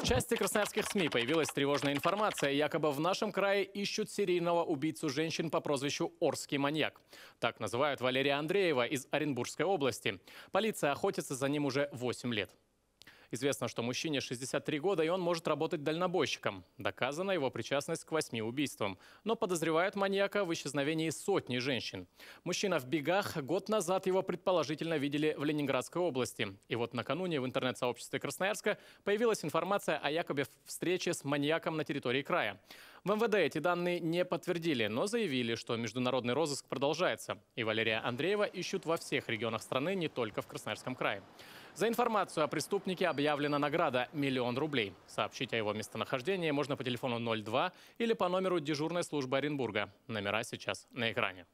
В части красноярских СМИ появилась тревожная информация. Якобы в нашем крае ищут серийного убийцу женщин по прозвищу Орский маньяк. Так называют Валерия Андреева из Оренбургской области. Полиция охотится за ним уже 8 лет. Известно, что мужчине 63 года, и он может работать дальнобойщиком. Доказана его причастность к восьми убийствам. Но подозревают маньяка в исчезновении сотни женщин. Мужчина в бегах. Год назад его предположительно видели в Ленинградской области. И вот накануне в интернет-сообществе Красноярска появилась информация о якобы встрече с маньяком на территории края. В МВД эти данные не подтвердили, но заявили, что международный розыск продолжается. И Валерия Андреева ищут во всех регионах страны, не только в Красноярском крае. За информацию о преступнике объявлена награда – миллион рублей. Сообщить о его местонахождении можно по телефону 02 или по номеру дежурной службы Оренбурга. Номера сейчас на экране.